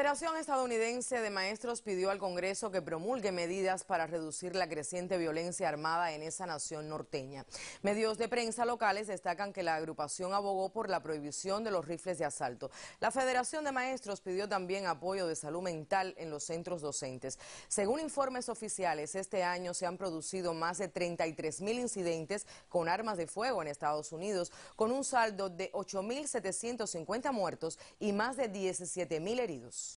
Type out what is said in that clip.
Federación Estadounidense de Maestros pidió al Congreso que promulgue medidas para reducir la creciente violencia armada en esa nación norteña. Medios de prensa locales destacan que la agrupación abogó por la prohibición de los rifles de asalto. La Federación de Maestros pidió también apoyo de salud mental en los centros docentes. Según informes oficiales, este año se han producido más de 33 mil incidentes con armas de fuego en Estados Unidos, con un saldo de 8.750 muertos y más de 17 mil heridos.